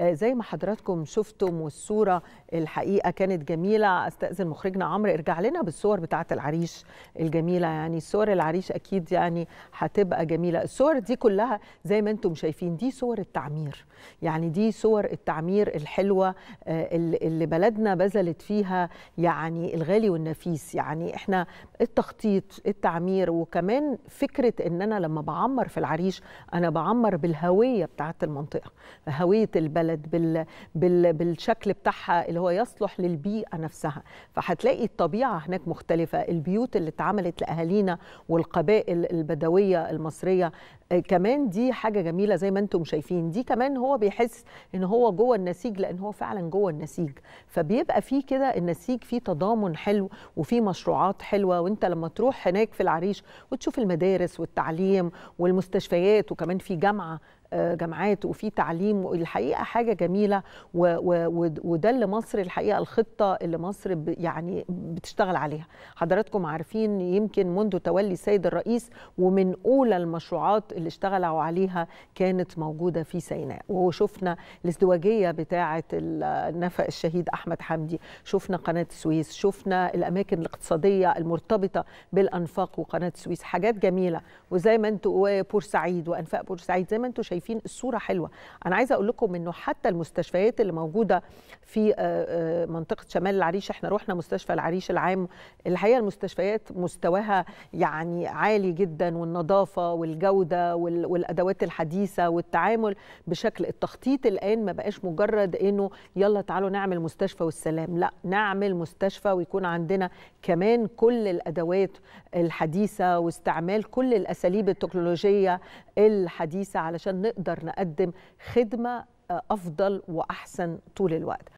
آه، زي ما حضراتكم شفتم والصوره الحقيقه كانت جميله استاذن مخرجنا عمرو ارجع لنا بالصور بتاعه العريش الجميله يعني صور العريش اكيد يعني هتبقى جميله الصور دي كلها زي ما انتم شايفين دي صور التعمير يعني دي صور التعمير الحلوه آه، اللي بلدنا بذلت فيها يعني الغالي والنفيس يعني احنا التخطيط التعمير وكمان فكره ان انا لما بعمر في العريش انا بعمر بالهويه بتاعه المنطقه هويه البلد البلد بال بال بالشكل بتاعها اللي هو يصلح للبيئه نفسها فهتلاقي الطبيعه هناك مختلفه البيوت اللي اتعملت لاهالينا والقبائل البدويه المصريه كمان دي حاجه جميله زي ما انتم شايفين دي كمان هو بيحس ان هو جوه النسيج لان هو فعلا جوه النسيج فبيبقى فيه كده النسيج فيه تضامن حلو وفيه مشروعات حلوه وانت لما تروح هناك في العريش وتشوف المدارس والتعليم والمستشفيات وكمان في جامعه آه، جامعات وفي تعليم الحقيقه حاجه جميله وده اللي مصر الحقيقه الخطه اللي مصر يعني بتشتغل عليها حضراتكم عارفين يمكن منذ تولي السيد الرئيس ومن اولى المشروعات اللي اشتغلوا عليها كانت موجودة في سيناء وشفنا الازدواجية بتاعة النفق الشهيد أحمد حمدي شفنا قناة السويس شفنا الأماكن الاقتصادية المرتبطة بالأنفاق وقناة السويس حاجات جميلة وزي ما انتوا وبورسعيد وأنفاق بورسعيد زي ما انتوا شايفين الصورة حلوة أنا عايزة أقول لكم أنه حتى المستشفيات اللي موجودة في آه، آه، منطقة شمال العريش احنا رحنا مستشفى العريش العام الحقيقة المستشفيات مستواها يعني عالي جدا والنظافة والجودة والادوات الحديثه والتعامل بشكل التخطيط الان ما بقاش مجرد انه يلا تعالوا نعمل مستشفى والسلام لا نعمل مستشفى ويكون عندنا كمان كل الادوات الحديثه واستعمال كل الاساليب التكنولوجيه الحديثه علشان نقدر نقدم خدمه افضل واحسن طول الوقت